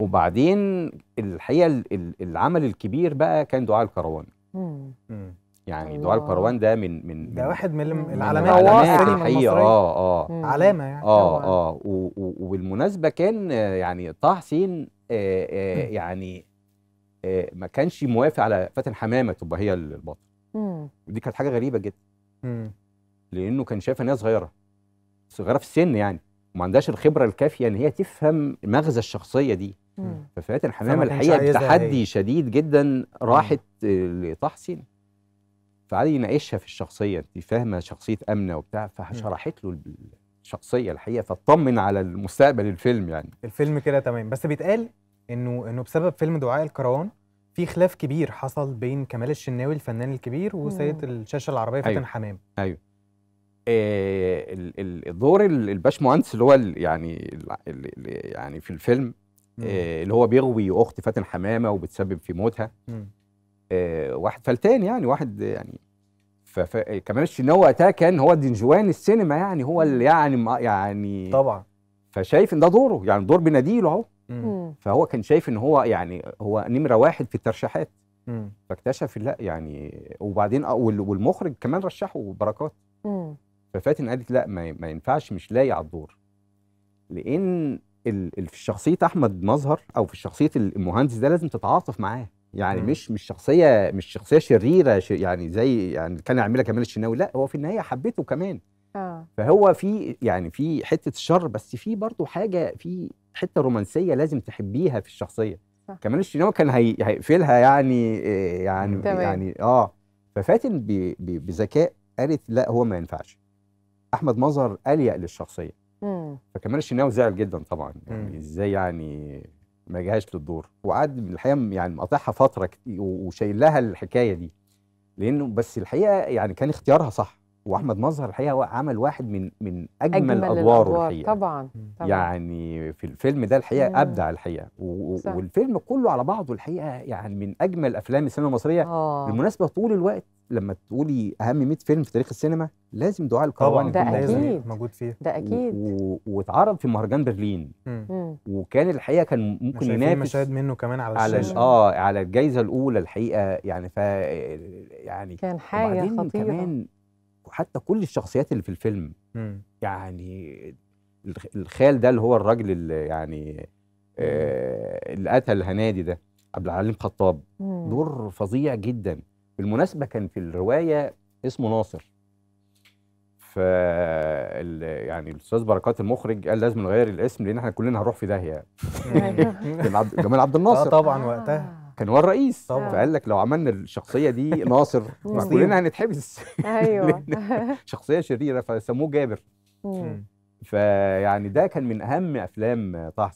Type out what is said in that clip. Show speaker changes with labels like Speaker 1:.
Speaker 1: وبعدين الحقيقه العمل الكبير بقى كان دعاء الكروان يعني دعاء الكروان ده من من ده واحد من العلامات الحقيقه اه اه علامه يعني اه اه وبالمناسبه كان يعني طه حسين آه، آه، يعني آه، ما كانش موافق على فاتن حمامه تبقى هي البطل ودي كانت حاجه غريبه جدا لانه كان شايف ان هي صغيره صغيره في السن يعني وما عندهاش الخبره الكافيه ان هي تفهم مغزى الشخصيه دي ففئات الحمامه الحقيقه بتحدي شديد جدا راحت لطه حسين فقعد يناقشها في الشخصيه انت فاهمه شخصيه امنه وبتاع فشرحت له الشخصيه الحقيقه فاطمن على المستقبل الفيلم يعني الفيلم كده تمام بس بيتقال انه انه بسبب فيلم دعاء الكروان في خلاف كبير حصل بين كمال الشناوي الفنان الكبير وسيد الشاشه العربيه فاتن أيوه. حمام ايوه آه الدور الباشمهندس اللي هو يعني يعني في الفيلم آه، اللي هو بيغوي اخت فاتن حمامه وبتسبب في موتها آه واحد فلتان يعني واحد يعني فكمان الشناوي وقتها كان هو دنجوان السينما يعني هو اللي يعني يعني طبعا فشايف ان ده دوره يعني دور بناديله اهو فهو كان شايف ان هو يعني هو نمره واحد في الترشيحات فاكتشف لا يعني وبعدين والمخرج كمان رشحه بركات ففاتن قالت لا ما ينفعش مش لايق على الدور لان في شخصيه احمد مظهر او في شخصيه المهندس ده لازم تتعاطف معاه يعني مم. مش مش شخصيه مش شخصيه شريره ش... يعني زي يعني كان يعملها كمال الشناوي لا هو في النهايه حبيته كمان آه. فهو في يعني في حته الشر بس في برضه حاجه في حته رومانسيه لازم تحبيها في الشخصيه صح. كمال الشناوي كان هي... هيقفلها يعني آه، يعني تمام. يعني اه ففاتن بذكاء قالت لا هو ما ينفعش احمد مظهر اليق للشخصيه فكمال الشناوي زعل جدا طبعا يعني ازاي يعني ما جهاش للدور وقعد الحقيقه يعني مقاطعها فتره وشايل لها الحكايه دي لانه بس الحقيقه يعني كان اختيارها صح واحمد مظهر الحقيقه هو عمل واحد من من اجمل, أجمل ادواره الأدوار الحقيقه طبعا, طبعا يعني في الفيلم ده الحقيقه مم. ابدع الحقيقه والفيلم كله على بعضه الحقيقه يعني من اجمل افلام السينما المصريه آه. بالمناسبه طول الوقت لما تقولي اهم 100 فيلم في تاريخ السينما لازم دعاء الكرواني ده اكيد موجود فيه ده اكيد واتعرض في مهرجان برلين مم. وكان الحقيقه كان ممكن ينافس مشاهد منه كمان على, على الشاشه اه على الجائزه الاولى الحقيقه يعني ف يعني كان حاجه خطيره كمان حتى كل الشخصيات اللي في الفيلم مم. يعني الخال ده اللي هو الراجل اللي يعني آه اللي قتل هنادي ده عبد العليم خطاب دور فظيع جدا بالمناسبه كان في الروايه اسمه ناصر ف يعني الاستاذ بركات المخرج قال لازم نغير الاسم لان احنا كلنا هنروح في داهيه جمال عبد الناصر اه طبعا وقتها آه. كان هو الرئيس طبعا فقال لك لو عملنا الشخصيه دي ناصر كلنا هنتحبس ايوه شخصيه شريره فسموه جابر فيعني ده كان من اهم افلام طه